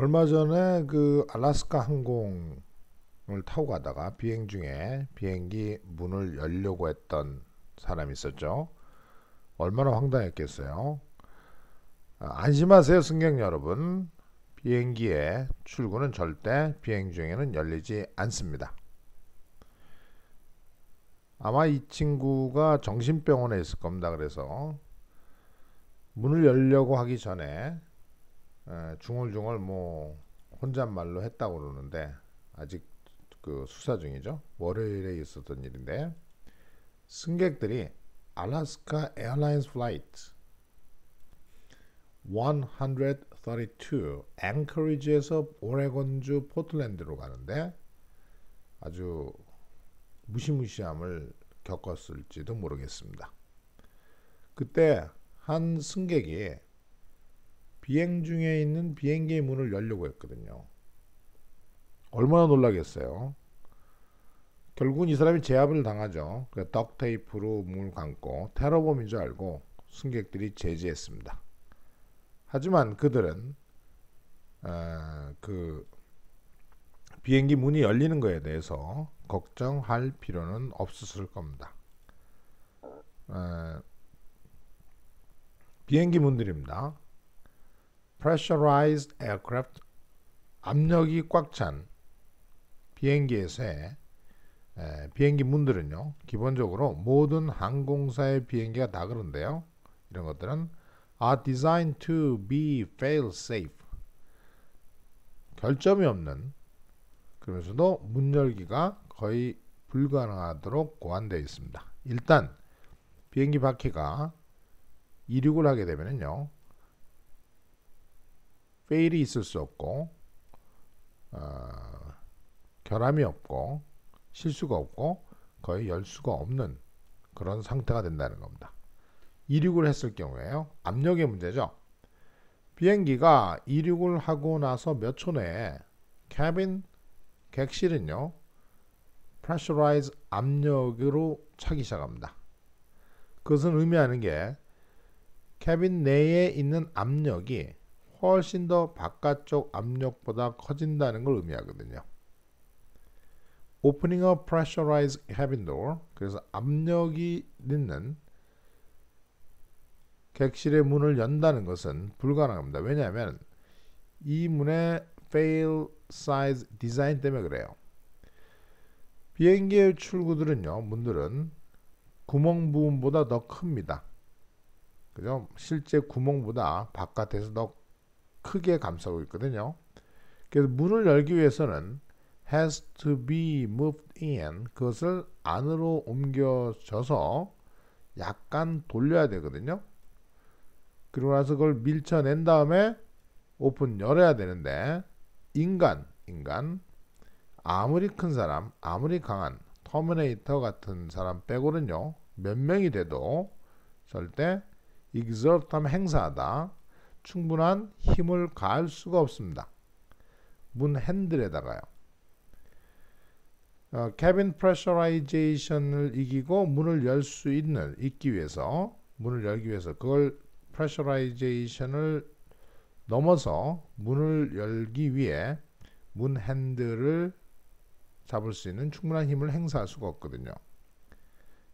얼마 전에 그 알라스카 항공을 타고 가다가 비행 중에 비행기 문을 열려고 했던 사람이 있었죠. 얼마나 황당했겠어요. 아, 안심하세요, 승객 여러분. 비행기의 출구는 절대 비행 중에는 열리지 않습니다. 아마 이 친구가 정신병원에 있을 겁니다. 그래서 문을 열려고 하기 전에 중얼중얼 뭐 혼잣말로 했다고 그러는데 아직 그 수사 중이죠. 월요일에 있었던 일인데 승객들이 알라스카 에어라인스 플라이트 132 앵커리지에서 오레곤주 포틀랜드로 가는데 아주 무시무시함을 겪었을지도 모르겠습니다. 그때 한 승객이 비행 중에 있는 비행기의 문을 열려고 했거든요. 얼마나 놀라겠어요. 결국은 이 사람이 제압을 당하죠. 그래서 덕테이프로 몸을 감고 테러범인 줄 알고 승객들이 제지했습니다. 하지만 그들은 어, 그 비행기 문이 열리는 거에 대해서 걱정할 필요는 없었을 겁니다. 어, 비행기 문들입니다. pressurized aircraft 압력이 꽉 찬 비행기에서의 비행기 문들은요 기본적으로 모든 항공사의 비행기가 다 그런데요 이런 것들은 are designed to be fail safe 결점이 없는 그러면서도 문 열기가 거의 불가능하도록 고안되어 있습니다 일단 비행기 바퀴가 이륙을 하게 되면요 페일이 있을 수 없고 어, 결함이 없고 실수가 없고 거의 열수가 없는 그런 상태가 된다는 겁니다. 이륙을 했을 경우에요. 압력의 문제죠. 비행기가 이륙을 하고 나서 몇 초 내에 캐빈 객실은요. 프레셔라이즈 압력으로 차기 시작합니다. 그것은 의미하는 게 캐빈 내에 있는 압력이 훨씬 더 바깥쪽 압력보다 커진다는 걸 의미하거든요. Opening a pressurized cabin door, 그래서 압력이 있는 객실의 문을 연다는 것은 불가능합니다. 왜냐하면 이 문의 fail size 디자인 때문에 그래요. 비행기의 출구들은요, 문들은 구멍 부분보다 더 큽니다. 그죠? 실제 구멍보다 바깥에서 더 크게 감싸고 있거든요. 그래서 문을 열기 위해서는 has to be moved in 그것을 안으로 옮겨져서 약간 돌려야 되거든요. 그러고 나서 그걸 밀쳐낸 다음에 오픈 열어야 되는데 인간, 인간 아무리 큰 사람, 아무리 강한 터미네이터 같은 사람 빼고는요. 몇 명이 돼도 절대 exert 하면 행사하다 충분한 힘을 가할 수가 없습니다. 문 핸들에다가요. 어, 캐빈 프레셔라이제이션을 이기고 문을 열 수 있는 있기 위해서 문을 열기 위해서 그걸 프레셔라이제이션을 넘어서 문을 열기 위해 문 핸들을 잡을 수 있는 충분한 힘을 행사할 수가 없거든요.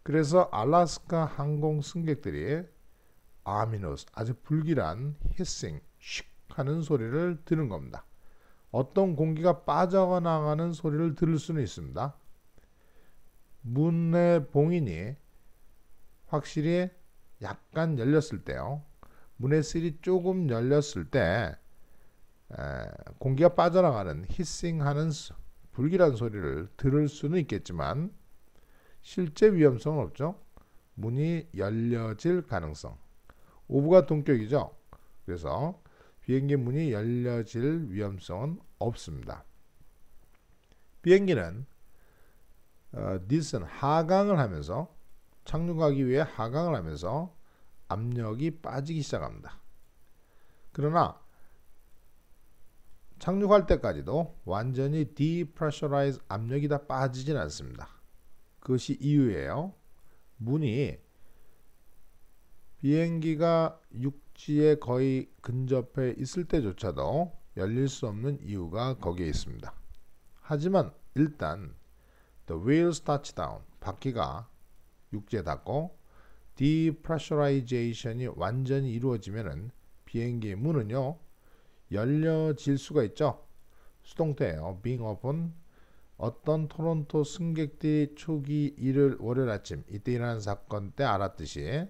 그래서 알라스카 항공 승객들이 아미노스 아주 불길한 히싱 슉 하는 소리를 들은 겁니다. 어떤 공기가 빠져나가는 소리를 들을 수는 있습니다. 문의 봉인이 확실히 약간 열렸을 때요. 문의 실이 조금 열렸을 때 공기가 빠져나가는 히싱하는 불길한 소리를 들을 수는 있겠지만 실제 위험성은 없죠. 문이 열려질 가능성. 오브가 동격이죠. 그래서 비행기 문이 열려질 위험성은 없습니다. 비행기는 어, 닛은 하강을 하면서 착륙하기 위해 하강을 하면서 압력이 빠지기 시작합니다. 그러나 착륙할 때까지도 완전히 디프레셔라이즈 압력이 다 빠지진 않습니다. 그것이 이유예요. 문이 비행기가 육지에 거의 근접해 있을 때조차도 열릴 수 없는 이유가 거기에 있습니다. 하지만 일단 the wheels touch down 바퀴가 육지에 닿고 디프레셔라이제이션이 완전히 이루어지면은 비행기의 문은요 열려질 수가 있죠. 수동태예요. being open 어떤 토론토 승객들이 초기 일을 월요일 아침 이때 일어난 사건 때 알았듯이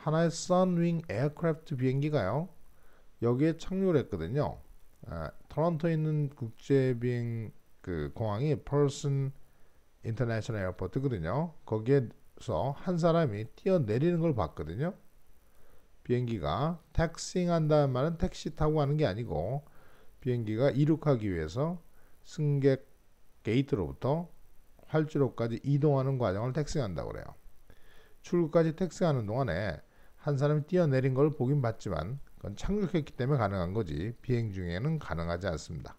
하나의 선윙 에어크래프트 비행기가요. 여기에 착륙했거든요. 을 아, 토론토에 있는 국제 비행 그 공항이 퍼슨 인터내셔널 에어포트거든요. 거기에서 한 사람이 뛰어내리는 걸 봤거든요. 비행기가 택싱한다는 말은 택시 타고 가는 게 아니고 비행기가 이륙하기 위해서 승객 게이트로부터 활주로까지 이동하는 과정을 택싱한다고 그래요. 출국까지 택싱하는 동안에 한 사람이 뛰어내린 걸 보긴 봤지만 그건 착륙했기 때문에 가능한 거지 비행 중에는 가능하지 않습니다.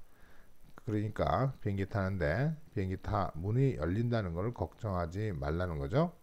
그러니까 비행기 타는데 비행기 타 문이 열린다는 걸 걱정하지 말라는 거죠.